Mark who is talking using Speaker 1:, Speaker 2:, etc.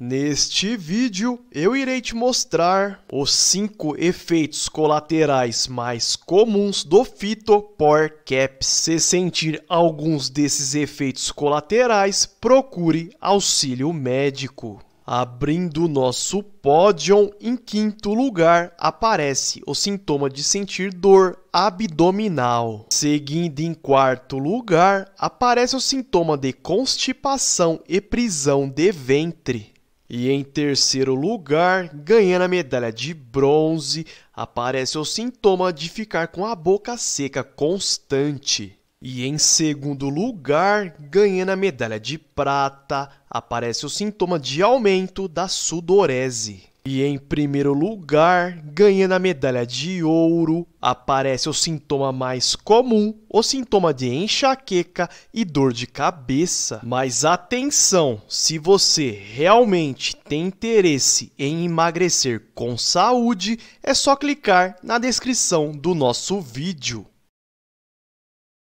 Speaker 1: Neste vídeo eu irei te mostrar os 5 efeitos colaterais mais comuns do Fitopor Se sentir alguns desses efeitos colaterais, procure auxílio médico. Abrindo nosso pódio, em quinto lugar aparece o sintoma de sentir dor abdominal. Seguindo em quarto lugar, aparece o sintoma de constipação e prisão de ventre. E em terceiro lugar, ganhando a medalha de bronze, aparece o sintoma de ficar com a boca seca constante. E em segundo lugar, ganhando a medalha de prata, aparece o sintoma de aumento da sudorese. E em primeiro lugar, ganhando a medalha de ouro, aparece o sintoma mais comum, o sintoma de enxaqueca e dor de cabeça. Mas atenção, se você realmente tem interesse em emagrecer com saúde, é só clicar na descrição do nosso vídeo.